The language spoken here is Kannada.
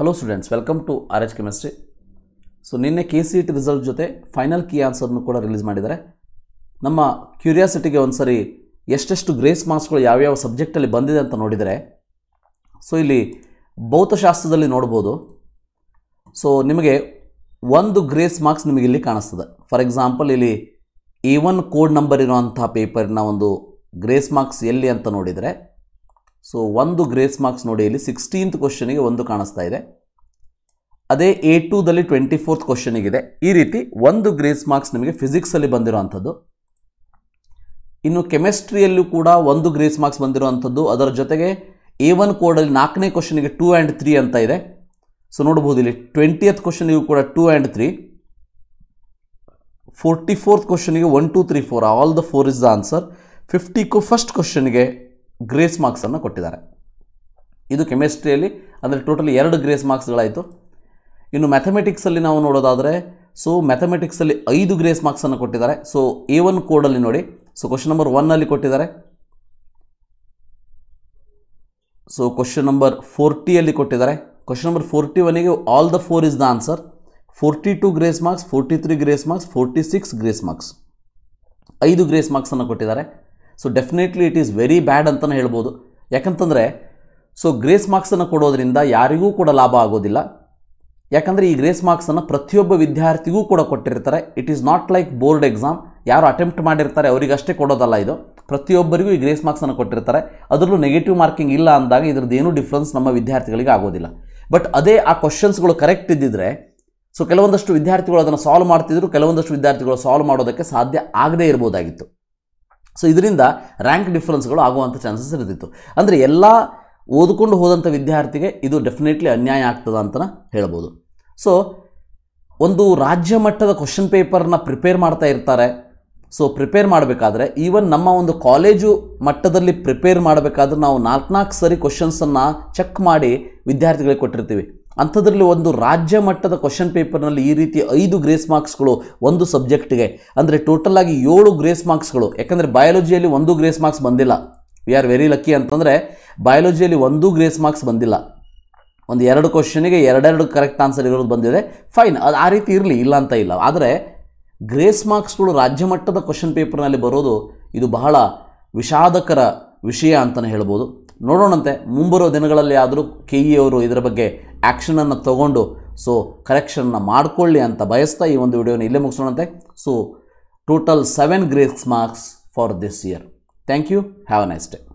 hello students welcome to R H chemistry so ನಿನ್ನೆ K C E T result ಜೊತೆ ಫೈನಲ್ ಕೀ ಆನ್ಸರ್ನು ಕೂಡ ರಿಲೀಸ್ ಮಾಡಿದ್ದಾರೆ ನಮ್ಮ ಕ್ಯೂರಿಯಾಸಿಟಿಗೆ ಒಂದು ಸರಿ ಎಷ್ಟೆಷ್ಟು ಗ್ರೇಸ್ ಮಾರ್ಕ್ಸ್ಗಳು ಯಾವ್ಯಾವ ಸಬ್ಜೆಕ್ಟಲ್ಲಿ ಬಂದಿದೆ ಅಂತ ನೋಡಿದರೆ ಸೊ ಇಲ್ಲಿ ಭೌತಶಾಸ್ತ್ರದಲ್ಲಿ ನೋಡ್ಬೋದು ಸೊ ನಿಮಗೆ ಒಂದು ಗ್ರೇಸ್ ಮಾರ್ಕ್ಸ್ ನಿಮಗೆ ಇಲ್ಲಿ ಕಾಣಿಸ್ತದೆ ಫಾರ್ ಎಕ್ಸಾಂಪಲ್ ಇಲ್ಲಿ ಎ ಒನ್ ಕೋಡ್ ನಂಬರ್ ಇರುವಂಥ ಪೇಪರ್ನ ಒಂದು ಗ್ರೇಸ್ ಮಾರ್ಕ್ಸ್ ಎಲ್ಲಿ ಅಂತ ನೋಡಿದರೆ ಸೊ ಒಂದು ಗ್ರೇಸ್ ಮಾರ್ಕ್ಸ್ ನೋಡಿ ಇಲ್ಲಿ ಸಿಕ್ಸ್ಟೀನ್ತ್ ಕ್ವಶನಿಗೆ ಒಂದು ಕಾಣಿಸ್ತಾ ಇದೆ ಅದೇ ಎ ಟೂದಲ್ಲಿ ಟ್ವೆಂಟಿ ಫೋರ್ತ್ ಕ್ವಶನಿಗಿದೆ ಈ ರೀತಿ ಒಂದು ಗ್ರೇಸ್ ಮಾರ್ಕ್ಸ್ ನಿಮಗೆ ಫಿಸಿಕ್ಸಲ್ಲಿ ಬಂದಿರುವಂಥದ್ದು ಇನ್ನು ಕೆಮಿಸ್ಟ್ರಿಯಲ್ಲೂ ಕೂಡ ಒಂದು ಗ್ರೇಸ್ ಮಾರ್ಕ್ಸ್ ಬಂದಿರುವಂಥದ್ದು ಅದರ ಜೊತೆಗೆ ಎ ಒನ್ ಕೋಡಲ್ಲಿ ನಾಲ್ಕನೇ ಕ್ವಶನಿಗೆ ಟೂ ಆ್ಯಂಡ್ ತ್ರೀ ಅಂತ ಇದೆ ಸೊ ನೋಡಬಹುದು ಇಲ್ಲಿ ಟ್ವೆಂಟಿಯತ್ ಕ್ವಶನಿಗೂ ಕೂಡ two and three forty fourth ಕ್ವಶನಿಗೆ one two three four all the four is the answer ಕೋ ಫಸ್ಟ್ ಕ್ವಶನ್ಗೆ ಗ್ರೇಸ್ ಮಾರ್ಕ್ಸನ್ನು ಕೊಟ್ಟಿದ್ದಾರೆ ಇದು ಕೆಮಿಸ್ಟ್ರಿಯಲ್ಲಿ ಅಂದರೆ ಟೋಟಲಿ ಎರಡು ಗ್ರೇಸ್ ಮಾರ್ಕ್ಸ್ಗಳಾಯಿತು ಇನ್ನು ಮ್ಯಾಥಮೆಟಿಕ್ಸಲ್ಲಿ ನಾವು ನೋಡೋದಾದರೆ ಸೊ ಮ್ಯಾಥಮೆಟಿಕ್ಸಲ್ಲಿ ಐದು ಗ್ರೇಸ್ ಮಾರ್ಕ್ಸನ್ನು ಕೊಟ್ಟಿದ್ದಾರೆ ಸೊ ಎ ಒನ್ ಕೋಡಲ್ಲಿ ನೋಡಿ ಸೊ ಕ್ವಶನ್ ನಂಬರ್ ಒನ್ನಲ್ಲಿ ಕೊಟ್ಟಿದ್ದಾರೆ ಸೊ ಕ್ವಶನ್ ನಂಬರ್ ಫೋರ್ಟಿಯಲ್ಲಿ ಕೊಟ್ಟಿದ್ದಾರೆ ಕ್ವಶನ್ ನಂಬರ್ ಫೋರ್ಟಿ ಒನ್ಗೆ all the four is the answer forty two grace marks forty three grace marks forty six grace marks ಐದು ಗ್ರೇಸ್ ಮಾರ್ಕ್ಸನ್ನು ಕೊಟ್ಟಿದ್ದಾರೆ so definitely it is very bad ಅಂತಲೇ ಹೇಳ್ಬೋದು ಯಾಕಂತಂದರೆ ಸೊ ಗ್ರೇಸ್ ಮಾರ್ಕ್ಸನ್ನು ಕೊಡೋದರಿಂದ ಯಾರಿಗೂ ಕೂಡ ಲಾಭ ಆಗೋದಿಲ್ಲ ಯಾಕಂದರೆ ಈ ಗ್ರೇಸ್ ಮಾರ್ಕ್ಸನ್ನು ಪ್ರತಿಯೊಬ್ಬ ವಿದ್ಯಾರ್ಥಿಗೂ ಕೂಡ ಕೊಟ್ಟಿರ್ತಾರೆ it is not like board exam ಯಾರು ಅಟೆಂಪ್ಟ್ ಮಾಡಿರ್ತಾರೆ ಅವರಿಗಷ್ಟೇ ಕೊಡೋದಲ್ಲ ಇದು ಪ್ರತಿಯೊಬ್ಬರಿಗೂ ಈ ಗ್ರೇಸ್ ಮಾರ್ಕ್ಸನ್ನು ಕೊಟ್ಟಿರ್ತಾರೆ ಅದರಲ್ಲೂ ನೆಗೆಟಿವ್ ಮಾರ್ಕಿಂಗ್ ಇಲ್ಲ ಅಂದಾಗ ಏನೂ ಡಿಫ್ರೆನ್ಸ್ ನಮ್ಮ ವಿದ್ಯಾರ್ಥಿಗಳಿಗೆ ಆಗೋದಿಲ್ಲ ಬಟ್ ಅದೇ ಆ ಕ್ವಶನ್ಸ್ಗಳು ಕರೆಕ್ಟ್ ಇದ್ದಿದ್ರೆ ಸೊ ಕೆಲವೊಂದಷ್ಟು ವಿದ್ಯಾರ್ಥಿಗಳು ಅದನ್ನು ಸಾಲ್ವ್ ಮಾಡ್ತಿದ್ರು ಕೆಲವೊಂದಷ್ಟು ವಿದ್ಯಾರ್ಥಿಗಳು ಸಾಲ್ವ್ ಮಾಡೋದಕ್ಕೆ ಸಾಧ್ಯ ಆಗದೇ ಇರ್ಬೋದಾಗಿತ್ತು ಸೊ ಇದರಿಂದ ರ್ಯಾಂಕ್ ಡಿಫ್ರೆನ್ಸ್ಗಳು ಆಗುವಂಥ ಚಾನ್ಸಸ್ ಇರ್ತಿತ್ತು ಅಂದರೆ ಎಲ್ಲ ಓದ್ಕೊಂಡು ಹೋದಂಥ ವಿದ್ಯಾರ್ಥಿಗೆ ಇದು ಡೆಫಿನೆಟ್ಲಿ ಅನ್ಯಾಯ ಆಗ್ತದೆ ಅಂತ ಹೇಳ್ಬೋದು ಸೊ ಒಂದು ರಾಜ್ಯ ಮಟ್ಟದ ಕ್ವಶನ್ ಪೇಪರ್ನ ಪ್ರಿಪೇರ್ ಮಾಡ್ತಾ ಇರ್ತಾರೆ ಸೊ ಪ್ರಿಪೇರ್ ಮಾಡಬೇಕಾದ್ರೆ ಈವನ್ ನಮ್ಮ ಒಂದು ಕಾಲೇಜು ಮಟ್ಟದಲ್ಲಿ ಪ್ರಿಪೇರ್ ಮಾಡಬೇಕಾದ್ರೆ ನಾವು ನಾಲ್ಕು ನಾಲ್ಕು ಸರಿ ಕ್ವಶನ್ಸನ್ನು ಚೆಕ್ ಮಾಡಿ ವಿದ್ಯಾರ್ಥಿಗಳಿಗೆ ಕೊಟ್ಟಿರ್ತೀವಿ ಅಂಥದ್ರಲ್ಲಿ ಒಂದು ರಾಜ್ಯ ಮಟ್ಟದ ಕ್ವಶನ್ ಪೇಪರ್ನಲ್ಲಿ ಈ ರೀತಿ ಐದು ಗ್ರೇಸ್ ಮಾರ್ಕ್ಸ್ಗಳು ಒಂದು ಸಬ್ಜೆಕ್ಟ್ಗೆ ಅಂದರೆ ಟೋಟಲ್ಲಾಗಿ ಏಳು ಗ್ರೇಸ್ ಮಾರ್ಕ್ಸ್ಗಳು ಯಾಕಂದರೆ ಬಯಾಲಜಿಯಲ್ಲಿ ಒಂದು ಗ್ರೇಸ್ ಮಾರ್ಕ್ಸ್ ಬಂದಿಲ್ಲ ವಿ ಆರ್ ವೆರಿ ಲಕ್ಕಿ ಅಂತಂದರೆ ಬಯಾಲಜಿಯಲ್ಲಿ ಒಂದು ಗ್ರೇಸ್ ಮಾರ್ಕ್ಸ್ ಬಂದಿಲ್ಲ ಒಂದು ಎರಡು ಕ್ವಶನಿಗೆ ಎರಡೆರಡು ಕರೆಕ್ಟ್ ಆನ್ಸರ್ ಇರೋದು ಬಂದಿದೆ ಫೈನ್ ಅದು ಆ ರೀತಿ ಇರಲಿ ಇಲ್ಲ ಅಂತ ಇಲ್ಲ ಆದರೆ ಗ್ರೇಸ್ ಮಾರ್ಕ್ಸ್ಗಳು ರಾಜ್ಯ ಮಟ್ಟದ ಕ್ವಶನ್ ಪೇಪರ್ನಲ್ಲಿ ಬರೋದು ಇದು ಬಹಳ ವಿಷಾದಕರ ವಿಷಯ ಅಂತಲೇ ಹೇಳ್ಬೋದು ನೋಡೋಣಂತೆ ಮುಂಬರುವ ದಿನಗಳಲ್ಲಿ ಆದರೂ ಕೆ ಇ ಅವರು ಇದರ ಬಗ್ಗೆ ಆ್ಯಕ್ಷನನ್ನು ತಗೊಂಡು ಸೊ ಕರೆಕ್ಷನ್ನ ಮಾಡಿಕೊಳ್ಳಿ ಅಂತ ಬಯಸ್ತಾ ಈ ಒಂದು ವಿಡಿಯೋನ ಇಲ್ಲೇ ಮುಗಿಸೋಣಂತೆ so total seven grace marks for this year thank you have a nice day